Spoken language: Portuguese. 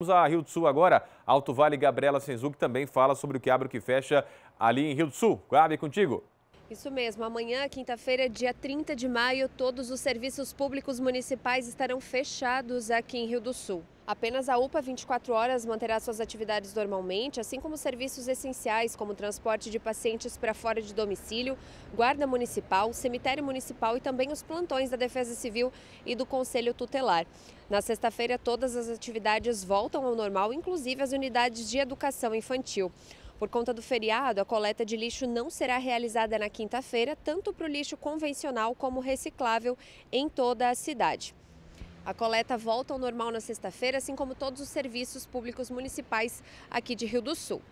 Vamos a Rio do Sul agora. Alto Vale Gabriela que também fala sobre o que abre e o que fecha ali em Rio do Sul. Gabi, contigo. Isso mesmo. Amanhã, quinta-feira, dia 30 de maio, todos os serviços públicos municipais estarão fechados aqui em Rio do Sul. Apenas a UPA 24 horas manterá suas atividades normalmente, assim como serviços essenciais como transporte de pacientes para fora de domicílio, guarda municipal, cemitério municipal e também os plantões da Defesa Civil e do Conselho Tutelar. Na sexta-feira, todas as atividades voltam ao normal, inclusive as unidades de educação infantil. Por conta do feriado, a coleta de lixo não será realizada na quinta-feira, tanto para o lixo convencional como reciclável em toda a cidade. A coleta volta ao normal na sexta-feira, assim como todos os serviços públicos municipais aqui de Rio do Sul.